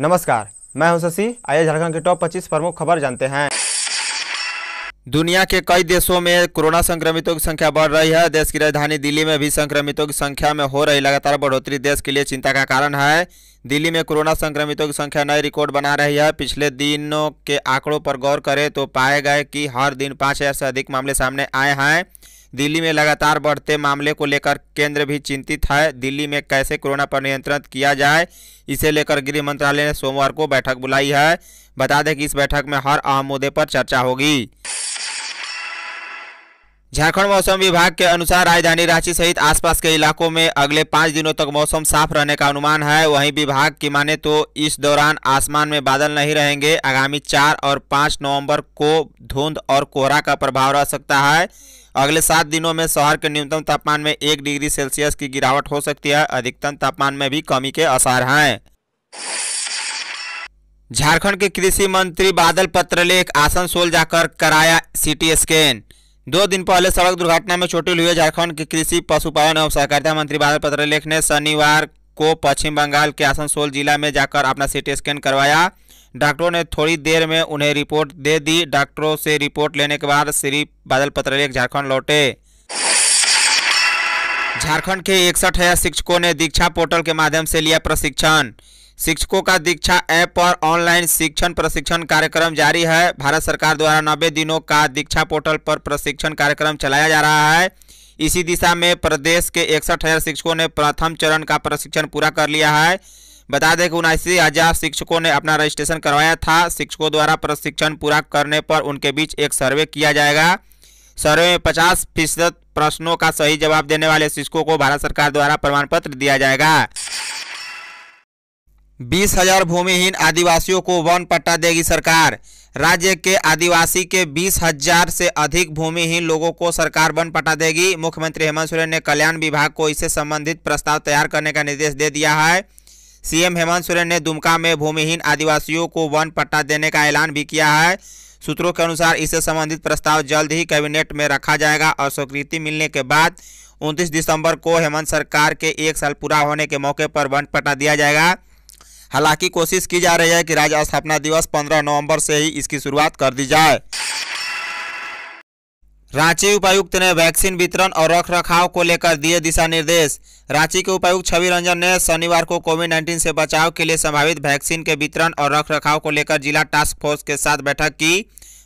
नमस्कार मैं हूं शशि आइए झारखंड के टॉप 25 प्रमुख खबर जानते हैं दुनिया के कई देशों में कोरोना संक्रमितों की संख्या बढ़ रही है देश की राजधानी दिल्ली में भी संक्रमितों की संख्या में हो रही लगातार बढ़ोतरी देश के लिए चिंता का कारण है दिल्ली में कोरोना संक्रमितों की संख्या नए रिकॉर्ड बना रही है पिछले दिनों के आंकड़ों पर गौर करें तो पाए गए कि हर दिन पाँच हज़ार से अधिक मामले सामने आए हैं दिल्ली में लगातार बढ़ते मामले को लेकर केंद्र भी चिंतित है दिल्ली में कैसे कोरोना पर नियंत्रण किया जाए इसे लेकर गृह मंत्रालय ने सोमवार को बैठक बुलाई है बता दें कि इस बैठक में हर अहम मुद्दे पर चर्चा होगी झारखंड मौसम विभाग के अनुसार राजधानी रांची सहित आसपास के इलाकों में अगले पाँच दिनों तक मौसम साफ रहने का अनुमान है वहीं विभाग की माने तो इस दौरान आसमान में बादल नहीं रहेंगे आगामी चार और पाँच नवंबर को धुंध और कोहरा का प्रभाव रह सकता है अगले सात दिनों में शहर के न्यूनतम तापमान में एक डिग्री सेल्सियस की गिरावट हो सकती है अधिकतम तापमान में भी कमी के आसार हैं झारखंड के कृषि मंत्री बादल पत्रलेख आसनसोल जाकर कराया सीटी स्कैन दो दिन पहले सड़क दुर्घटना में चोटिल हुए झारखंड के कृषि पशुपालन एवं सहकारिता मंत्री बादल पत्रलेख ने शनिवार को पश्चिम बंगाल के आसनसोल जिला में जाकर अपना सीटी स्कैन करवाया डॉक्टरों ने थोड़ी देर में उन्हें रिपोर्ट दे दी डॉक्टरों से रिपोर्ट लेने के बाद श्री बादल पत्रलेख झारखंड लौटे झारखंड के इकसठ हजार शिक्षकों ने दीक्षा पोर्टल के माध्यम से लिया प्रशिक्षण शिक्षकों का दीक्षा ऐप और ऑनलाइन शिक्षण प्रशिक्षण कार्यक्रम जारी है भारत सरकार द्वारा नब्बे दिनों का दीक्षा पोर्टल पर प्रशिक्षण कार्यक्रम चलाया जा रहा है इसी दिशा में प्रदेश के इकसठ हजार शिक्षकों ने प्रथम चरण का प्रशिक्षण पूरा कर लिया है बता दें कि उन्नासी हज़ार शिक्षकों ने अपना रजिस्ट्रेशन करवाया था शिक्षकों द्वारा प्रशिक्षण पूरा करने पर उनके बीच एक सर्वे किया जाएगा सर्वे में पचास फीसद प्रश्नों का सही जवाब देने वाले शिक्षकों को भारत सरकार द्वारा प्रमाण पत्र दिया जाएगा बीस हजार भूमिहीन आदिवासियों को वन पट्टा देगी सरकार राज्य के आदिवासी के बीस हजार से अधिक भूमिहीन लोगों को सरकार वन पट्टा देगी मुख्यमंत्री हेमंत सोरेन ने कल्याण विभाग को इससे संबंधित प्रस्ताव तैयार करने का निर्देश दे दिया है सीएम हेमंत सोरेन ने दुमका में भूमिहीन आदिवासियों को वन पट्टा देने का ऐलान भी किया है सूत्रों के अनुसार इससे संबंधित प्रस्ताव जल्द ही कैबिनेट में रखा जाएगा और स्वीकृति मिलने के बाद 29 दिसंबर को हेमंत सरकार के एक साल पूरा होने के मौके पर वन पट्टा दिया जाएगा हालांकि कोशिश की जा रही है कि राज्य स्थापना दिवस 15 नवंबर से ही इसकी शुरुआत कर दी जाए रांची उपायुक्त ने वैक्सीन वितरण और रख रखाव को लेकर दिए दिशा निर्देश रांची के उपायुक्त छवि रंजन ने शनिवार को कोविड नाइन्टीन से बचाव के लिए संभावित वैक्सीन के वितरण और रख रखाव को लेकर जिला टास्क फोर्स के साथ बैठक की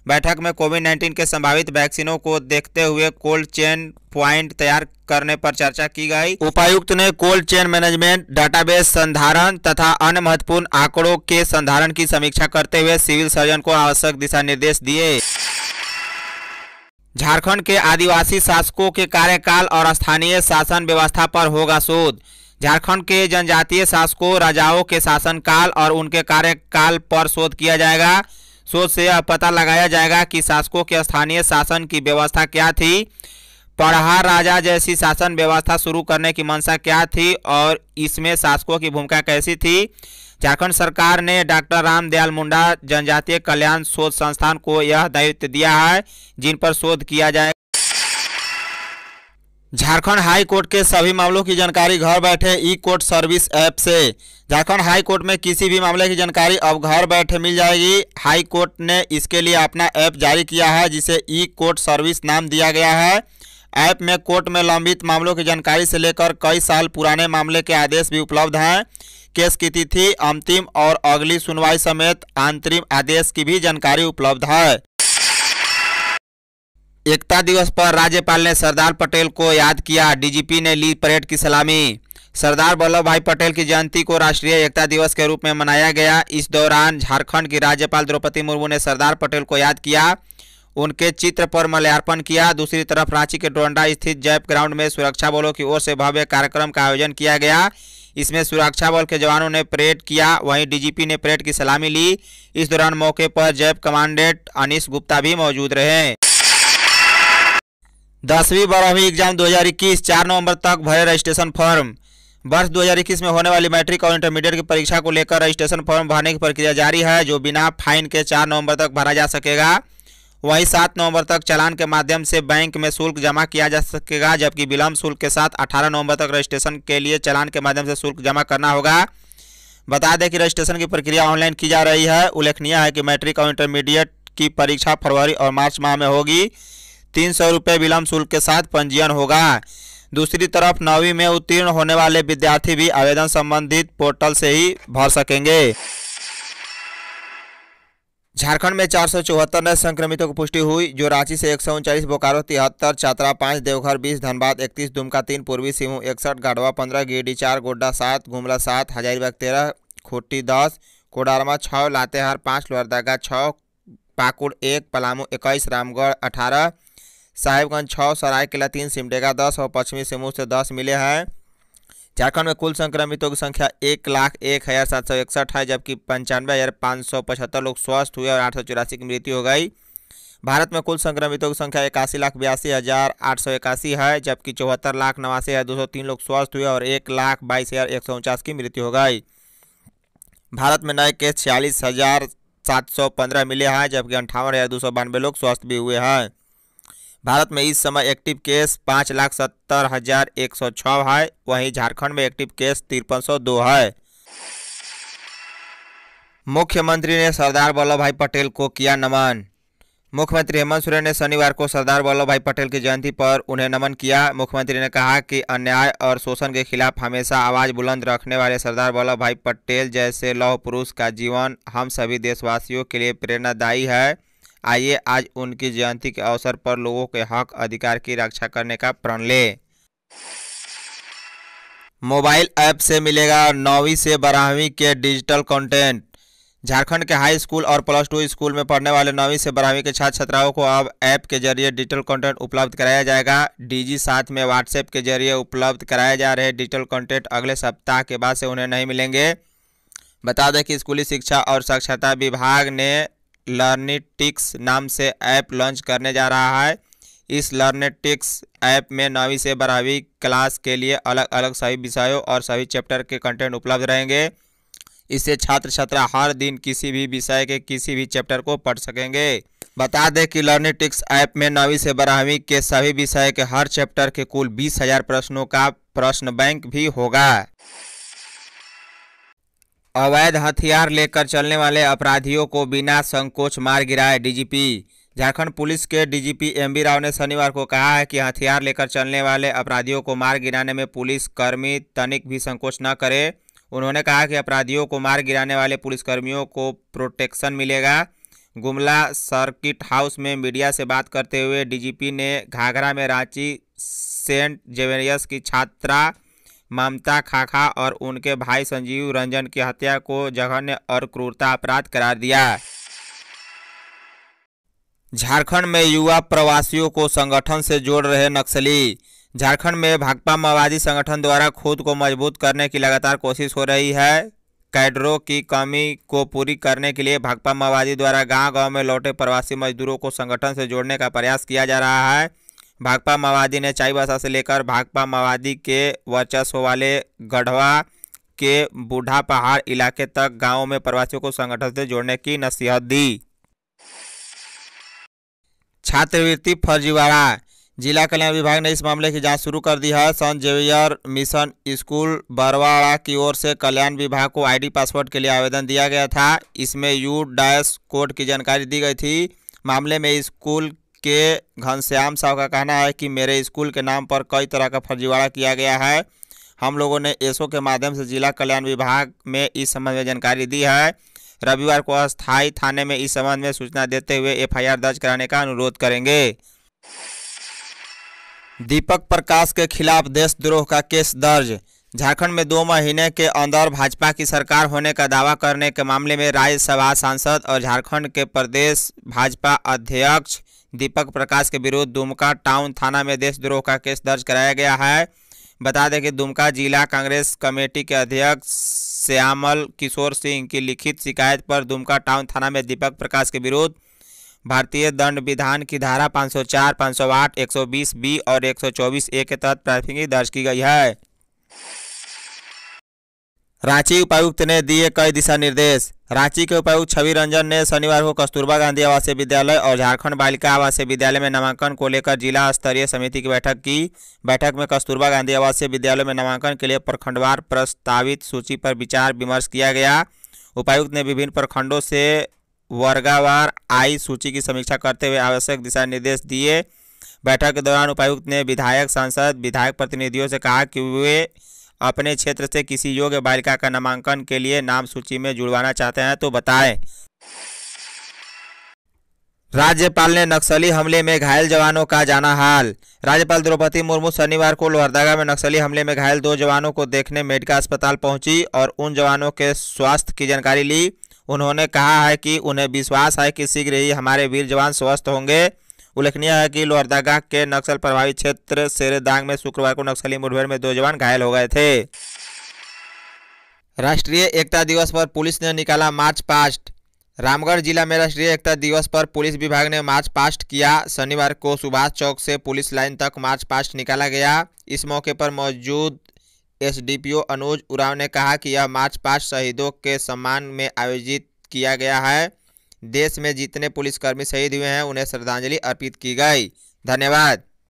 बैठक में कोविड नाइन्टीन के संभावित वैक्सीनों को देखते हुए कोल्ड चेन प्वाइंट तैयार करने पर चर्चा की गई उपायुक्त ने कोल्ड चेन मैनेजमेंट डाटाबेस संधारण तथा अन्य महत्वपूर्ण आंकड़ों के संधारण की समीक्षा करते हुए सिविल सर्जन को आवश्यक दिशा निर्देश दिए झारखंड के आदिवासी शासकों के कार्यकाल और स्थानीय शासन व्यवस्था पर होगा शोध झारखंड के जनजातीय शासकों राजाओं के शासनकाल और उनके कार्यकाल पर शोध किया जाएगा शोध से यह पता लगाया जाएगा कि शासकों के स्थानीय शासन की व्यवस्था क्या थी पढ़ा राजा जैसी शासन व्यवस्था शुरू करने की मंशा क्या थी और इसमें शासकों की भूमिका कैसी थी झारखंड सरकार ने डॉक्टर रामदयाल मुंडा जनजातीय कल्याण शोध संस्थान को यह दायित्व दिया है जिन पर शोध किया जाए झारखंड हाई कोर्ट के सभी मामलों की जानकारी घर बैठे ई कोर्ट सर्विस ऐप से झारखंड हाई कोर्ट में किसी भी मामले की जानकारी अब घर बैठे मिल जाएगी हाई कोर्ट ने इसके लिए अपना ऐप जारी किया है जिसे ई कोर्ट सर्विस नाम दिया गया है ऐप में कोर्ट में लंबित मामलों की जानकारी से लेकर कई साल पुराने मामले के आदेश भी उपलब्ध हैं केस की तिथि अंतिम और अगली सुनवाई समेत अंतरिम आदेश की भी जानकारी उपलब्ध है एकता दिवस पर राज्यपाल ने सरदार पटेल को याद किया डीजीपी ने ली परेड की सलामी सरदार वल्लभ भाई पटेल की जयंती को राष्ट्रीय एकता दिवस के रूप में मनाया गया इस दौरान झारखंड की राज्यपाल द्रौपदी मुर्मू ने सरदार पटेल को याद किया उनके चित्र पर मल्यार्पण किया दूसरी तरफ रांची के डोंडा स्थित जैप ग्राउंड में सुरक्षा बलों की ओर से भव्य कार्यक्रम का आयोजन किया गया इसमें सुरक्षा बल के जवानों ने परेड किया वहीं डीजीपी ने परेड की सलामी ली इस दौरान मौके पर जैप कमांडेंट अनिश गुप्ता भी मौजूद रहे दसवीं बारहवीं एग्जाम 2021 चार नवम्बर तक भरे रजिस्ट्रेशन फॉर्म वर्ष 2021 में होने वाली मैट्रिक और इंटरमीडिएट की परीक्षा को लेकर रजिस्ट्रेशन फॉर्म भरने की प्रक्रिया जारी है जो बिना फाइन के चार नवम्बर तक भरा जा सकेगा वहीं सात नवंबर तक चालान के माध्यम से बैंक में शुल्क जमा किया जा सकेगा जबकि विलम्ब शुल्क के साथ अठारह नवंबर तक रजिस्ट्रेशन के लिए चालान के माध्यम से शुल्क जमा करना होगा बता दें कि रजिस्ट्रेशन की प्रक्रिया ऑनलाइन की जा रही है उल्लेखनीय है कि मैट्रिक और इंटरमीडिएट की परीक्षा फरवरी और मार्च माह में होगी तीन सौ रुपये विलम्ब शुल्क के साथ पंजीयन होगा दूसरी तरफ नौवीं में उत्तीर्ण होने वाले विद्यार्थी भी आवेदन संबंधित पोर्टल से ही भर सकेंगे झारखंड में चार सौ चौहत्तर नए संक्रमितों की पुष्टि हुई जो रांची से एक सौ उनचालीस बोकारो तिहत्तर चतरा पाँच देवघर बीस धनबाद इकतीस दुमका तीन पूर्वी सिंह इकसठ गढ़वा पंद्रह गिरडी चार गोड्डा सात गुमला सात हजारीबाग तेरह खुट्टी दस कोडारमा छः लातेहार पाँच लोहरदगा छः पाकुड़ एक पलामू इक्कीस रामगढ़ अठारह साहिबगंज छः सरायकेला तीन सिमडेगा दस और पश्चिमी सिंहभूम से दस मिले हैं झारखंड में कुल संक्रमितों की संख्या एक लाख एक हज़ार सात सौ इकसठ है जबकि पंचानवे हज़ार पाँच सौ पचहत्तर लोग स्वस्थ हुए और आठ सौ चौरासी की मृत्यु हो गई भारत में कुल संक्रमितों की संख्या इक्यासी लाख बयासी हज़ार आठ सौ इक्यासी है जबकि चौहत्तर लाख नवासी हज़ार दो सौ तीन लोग स्वस्थ हुए और एक लाख बाईस हज़ार एक सौ उनचास की मृत्यु हो गई भारत में नए केस छियालीस हज़ार सात सौ पंद्रह मिले हैं जबकि अंठावन हज़ार दो सौ बानवे लोग स्वस्थ भी हुए हैं भारत में इस समय एक्टिव केस पाँच लाख सत्तर हजार एक सौ छः है वहीं झारखंड में एक्टिव केस तिरपन सौ दो है मुख्यमंत्री ने सरदार वल्लभ भाई पटेल को किया नमन मुख्यमंत्री हेमंत सोरेन ने शनिवार को सरदार वल्लभ भाई पटेल की जयंती पर उन्हें नमन किया मुख्यमंत्री ने कहा कि अन्याय और शोषण के खिलाफ हमेशा आवाज बुलंद रखने वाले सरदार वल्लभ भाई पटेल जैसे लौह पुरुष का जीवन हम सभी देशवासियों के लिए प्रेरणादायी है आइए आज उनकी जयंती के अवसर पर लोगों के हक अधिकार की रक्षा करने का प्रण ले मोबाइल ऐप से मिलेगा नौवीं से बारहवीं के डिजिटल कंटेंट झारखंड के हाई स्कूल और प्लस टू स्कूल में पढ़ने वाले नौवीं से बारहवीं के छात्र छात्राओं को अब ऐप के जरिए डिजिटल कंटेंट उपलब्ध कराया जाएगा डीजी साथ में व्हाट्सएप के जरिए उपलब्ध कराए जा रहे डिजिटल कंटेंट अगले सप्ताह के बाद से उन्हें नहीं मिलेंगे बता दें कि स्कूली शिक्षा और साक्षरता विभाग ने लर्निटिक्स नाम से ऐप लॉन्च करने जा रहा है इस लर्नेटिक्स ऐप में नौवीं से बारहवीं क्लास के लिए अलग अलग सभी विषयों और सभी चैप्टर के कंटेंट उपलब्ध रहेंगे इससे छात्र छात्रा हर दिन किसी भी विषय के किसी भी चैप्टर को पढ़ सकेंगे बता दें कि लर्नेटिक्स ऐप में नौवीं से बारहवीं के सभी विषय के हर चैप्टर के कुल बीस हजार प्रश्नों का प्रश्न बैंक भी होगा अवैध हथियार लेकर चलने वाले अपराधियों को बिना संकोच मार गिराए डीजीपी झारखंड पुलिस के डीजीपी एमबी राव ने शनिवार को कहा है कि हथियार लेकर चलने वाले अपराधियों को मार गिराने में पुलिसकर्मी तनिक भी संकोच न करे उन्होंने कहा कि अपराधियों को मार गिराने वाले पुलिसकर्मियों को प्रोटेक्शन मिलेगा गुमला सर्किट हाउस में मीडिया से बात करते हुए डीजीपी ने घाघरा में रांची सेंट जेवेरियस की छात्रा ममता खाखा और उनके भाई संजीव रंजन की हत्या को जघन्य और क्रूरता अपराध करार दिया झारखंड में युवा प्रवासियों को संगठन से जोड़ रहे नक्सली झारखंड में भाकपा माओवादी संगठन द्वारा खुद को मजबूत करने की लगातार कोशिश हो रही है कैडरों की कमी को पूरी करने के लिए भाकपा माओवादी द्वारा गांव-गांव में लौटे प्रवासी मजदूरों को संगठन से जोड़ने का प्रयास किया जा रहा है भाकपा माओवादी ने चाई बसा से लेकर भाकपा माओवादी के वर्चस्व वाले गढ़वा के बूढ़ा पहाड़ इलाके तक गांवों में प्रवासियों को संगठन से जोड़ने की नसीहत दी छात्रवृत्ति फर्जीवाड़ा जिला कल्याण विभाग ने इस मामले की जांच शुरू कर दी है saint Xavier mission school Barwada की ओर से कल्याण विभाग को आईडी पासवर्ड के लिए आवेदन दिया गया था इसमें यू डैश कोड की जानकारी दी गई थी मामले में स्कूल के घनश्याम साहब का कहना है कि मेरे स्कूल के नाम पर कई तरह का फर्जीवाड़ा किया गया है हम लोगों ने एसओ के माध्यम से जिला कल्याण विभाग में इस संबंध में जानकारी दी है रविवार को अस्थायी थाने में इस संबंध में सूचना देते हुए एफआईआर दर्ज कराने का अनुरोध करेंगे दीपक प्रकाश के खिलाफ देशद्रोह का केस दर्ज झारखंड में दो महीने के अंदर भाजपा की सरकार होने का दावा करने के मामले में राज्यसभा सांसद और झारखंड के प्रदेश भाजपा अध्यक्ष दीपक प्रकाश के विरुद्ध दुमका टाउन थाना में देशद्रोह का केस दर्ज कराया गया है बता दें कि दुमका जिला कांग्रेस कमेटी के अध्यक्ष श्यामल किशोर सिंह की लिखित शिकायत पर दुमका टाउन थाना में दीपक प्रकाश के विरुद्ध भारतीय दंड विधान की धारा 504, 508, 120 बी और 124 ए के तहत प्राथमिकी दर्ज की गई है रांची उपायुक्त ने दिए कई दिशा निर्देश रांची के उपायुक्त छवि रंजन ने शनिवार को कस्तूरबा गांधी आवासीय विद्यालय और झारखंड बालिका आवासीय विद्यालय में नामांकन को लेकर जिला स्तरीय समिति की बैठक की बैठक में कस्तूरबा गांधी आवासीय विद्यालय में नामांकन के लिए प्रखंडवार प्रस्तावित सूची पर विचार विमर्श किया गया उपायुक्त ने विभिन्न प्रखंडों से वर्गावार आई सूची की समीक्षा करते हुए आवश्यक दिशा निर्देश दिए बैठक के दौरान उपायुक्त ने विधायक सांसद विधायक प्रतिनिधियों से कहा कि वे अपने क्षेत्र से किसी योग्य बालिका का नामांकन के लिए नाम सूची में जुड़वाना चाहते हैं तो बताएं राज्यपाल ने नक्सली हमले में घायल जवानों का जाना हाल राज्यपाल द्रौपदी मुर्मू शनिवार को लोहरदगा में नक्सली हमले में घायल दो जवानों को देखने मेडिकल अस्पताल पहुंची और उन जवानों के स्वास्थ्य की जानकारी ली उन्होंने कहा है कि उन्हें विश्वास है कि शीघ्र ही हमारे वीर जवान स्वस्थ होंगे उल्लेखनीय है कि लोहरदागा के नक्सल प्रभावित क्षेत्र सेरेदांग में शुक्रवार को नक्सली मुठभेड़ में दो जवान घायल हो गए थे राष्ट्रीय एकता दिवस पर पुलिस ने निकाला मार्च पास्ट रामगढ़ जिला में राष्ट्रीय एकता दिवस पर पुलिस विभाग ने मार्च पास्ट किया शनिवार को सुभाष चौक से पुलिस लाइन तक मार्च पास्ट निकाला गया इस मौके पर मौजूद एसडीपीओ अनुज उराव ने कहा कि यह मार्च पास्ट शहीदों के सम्मान में आयोजित किया गया है देश में जितने पुलिसकर्मी शहीद हुए हैं उन्हें श्रद्धांजलि अर्पित की गई धन्यवाद